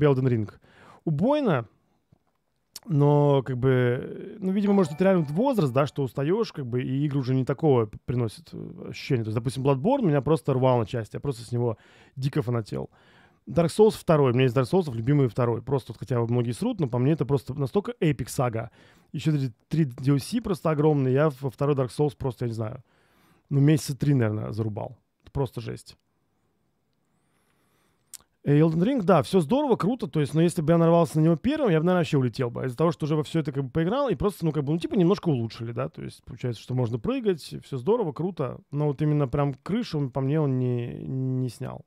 Белден Ринг Убойно, но, как бы, ну, видимо, может, это реально возраст, да, что устаешь, как бы, и игры уже не такого приносят э, ощущение. То есть, допустим, Bloodborne меня просто рвал на части, я просто с него дико фанател. Dark Souls 2, у меня есть Dark Souls любимый второй. Просто, вот, хотя многие срут, но по мне это просто настолько эпик сага. Еще три DLC просто огромные, я во второй Dark Souls просто, я не знаю, ну, месяца три, наверное, зарубал. просто жесть. Э, Elden Ring, да, все здорово, круто, то есть, но если бы я нарвался на него первым, я бы, наверное, вообще улетел бы. Из-за того, что уже во все это как бы поиграл, и просто, ну, как бы, ну, типа, немножко улучшили, да, то есть, получается, что можно прыгать, все здорово, круто, но вот именно прям крышу, по мне, он не, не снял.